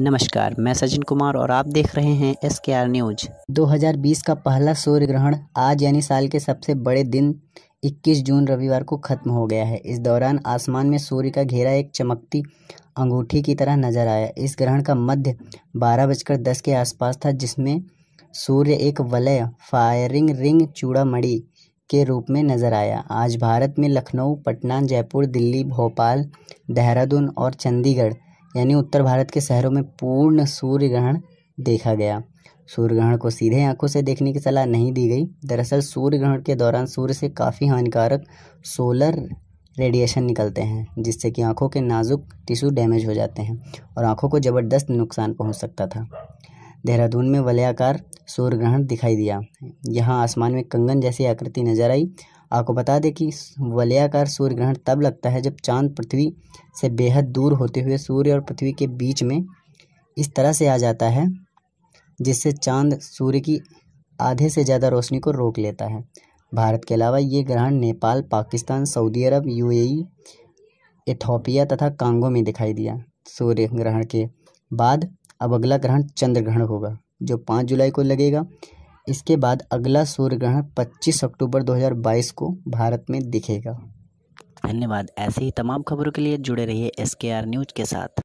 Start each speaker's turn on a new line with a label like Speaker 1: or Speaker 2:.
Speaker 1: नमस्कार मैं सचिन कुमार और आप देख रहे हैं एस के आर न्यूज 2020 का पहला सूर्य ग्रहण आज यानी साल के सबसे बड़े दिन 21 जून रविवार को खत्म हो गया है इस दौरान आसमान में सूर्य का घेरा एक चमकती अंगूठी की तरह नजर आया इस ग्रहण का मध्य बारह बजकर दस के आसपास था जिसमें सूर्य एक वलय फायरिंग रिंग चूड़ामणि के रूप में नजर आया आज भारत में लखनऊ पटना जयपुर दिल्ली भोपाल देहरादून और चंडीगढ़ यानी उत्तर भारत के शहरों में पूर्ण सूर्य ग्रहण देखा गया सूर्य ग्रहण को सीधे आंखों से देखने की सलाह नहीं दी गई दरअसल सूर्य ग्रहण के दौरान सूर्य से काफ़ी हानिकारक सोलर रेडिएशन निकलते हैं जिससे कि आंखों के नाजुक टिश्यू डैमेज हो जाते हैं और आंखों को ज़बरदस्त नुकसान पहुंच सकता था देहरादून में वलयाकार सूर्य ग्रहण दिखाई दिया यहाँ आसमान में कंगन जैसी आकृति नजर आई आपको बता दें कि वलयाकार सूर्य ग्रहण तब लगता है जब चांद पृथ्वी से बेहद दूर होते हुए सूर्य और पृथ्वी के बीच में इस तरह से आ जाता है जिससे चांद सूर्य की आधे से ज़्यादा रोशनी को रोक लेता है भारत के अलावा ये ग्रहण Nepal Pakistan Saudi Arab UAE, Ethiopia तथा कांगो में दिखाई दिया सूर्य ग्रहण के बाद अब अगला ग्रहण चंद्र ग्रहण होगा जो पाँच जुलाई को लगेगा इसके बाद अगला सूर्य ग्रहण 25 अक्टूबर 2022 को भारत में दिखेगा धन्यवाद ऐसे ही तमाम खबरों के लिए जुड़े रहिए एस न्यूज के साथ